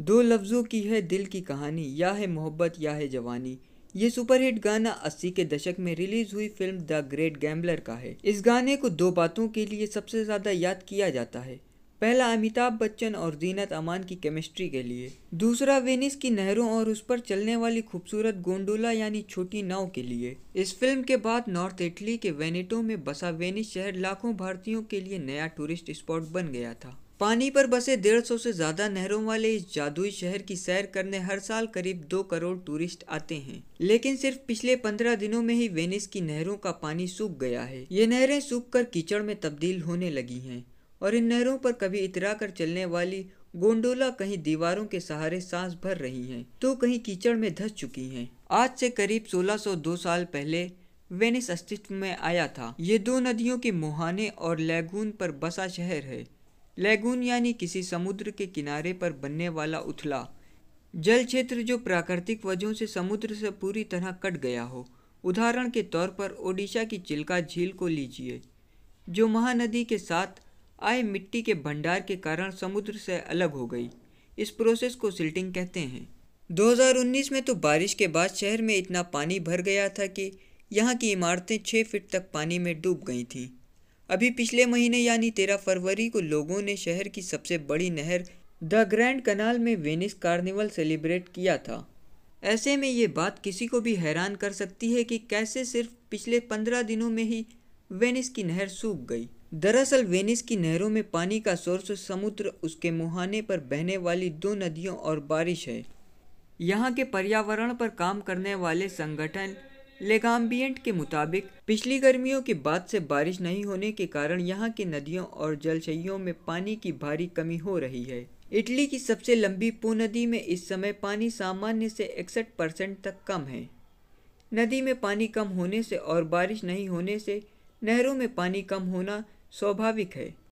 दो लफ्ज़ों की है दिल की कहानी या है मोहब्बत या है जवानी ये सुपरहिट गाना अस्सी के दशक में रिलीज हुई फिल्म द ग्रेट गैम्बलर का है इस गाने को दो बातों के लिए सबसे ज़्यादा याद किया जाता है पहला अमिताभ बच्चन और जीनत अमान की केमिस्ट्री के लिए दूसरा वेनिस की नहरों और उस पर चलने वाली खूबसूरत गोंडोला यानी छोटी नाव के लिए इस फिल्म के बाद नॉर्थ इटली के वेनेटो में बसा वेनिस शहर लाखों भारतीयों के लिए नया टूरिस्ट स्पॉट बन गया था पानी पर बसे डेढ़ सौ से ज़्यादा नहरों वाले इस जादुई शहर की सैर करने हर साल करीब दो करोड़ टूरिस्ट आते हैं लेकिन सिर्फ पिछले पंद्रह दिनों में ही वेनिस की नहरों का पानी सूख गया है ये नहरें सूख कर कीचड़ में तब्दील होने लगी हैं और इन नहरों पर कभी इतरा कर चलने वाली गोंडोला कहीं दीवारों के सहारे सांस भर रही हैं तो कहीं कीचड़ में धस चुकी हैं आज से करीब 1602 साल पहले वेनिस अस्तित्व में आया था ये दो नदियों के मुहाने और लैगून पर बसा शहर है लैगून यानी किसी समुद्र के किनारे पर बनने वाला उथला जल क्षेत्र जो प्राकृतिक वजहों से समुद्र से पूरी तरह कट गया हो उदाहरण के तौर पर ओडिशा की चिल्का झील को लीजिए जो महानदी के साथ आए मिट्टी के भंडार के कारण समुद्र से अलग हो गई इस प्रोसेस को सिल्टिंग कहते हैं 2019 में तो बारिश के बाद शहर में इतना पानी भर गया था कि यहाँ की इमारतें छः फीट तक पानी में डूब गई थीं अभी पिछले महीने यानी तेरह फरवरी को लोगों ने शहर की सबसे बड़ी नहर द ग्रैंड कनाल में वेनिस कार्निवल सेलिब्रेट किया था ऐसे में ये बात किसी को भी हैरान कर सकती है कि कैसे सिर्फ पिछले पंद्रह दिनों में ही वेनिस की नहर सूख गई दरअसल वेनिस की नहरों में पानी का सोर्स समुद्र उसके मुहाने पर बहने वाली दो नदियों और बारिश है यहाँ के पर्यावरण पर काम करने वाले संगठन लेगाम्बियंट के मुताबिक पिछली गर्मियों के बाद से बारिश नहीं होने के कारण यहाँ की नदियों और जलशयों में पानी की भारी कमी हो रही है इटली की सबसे लंबी पू नदी में इस समय पानी सामान्य से इकसठ परसेंट तक कम है नदी में पानी कम होने से और बारिश नहीं होने से नहरों में पानी कम होना स्वाभाविक है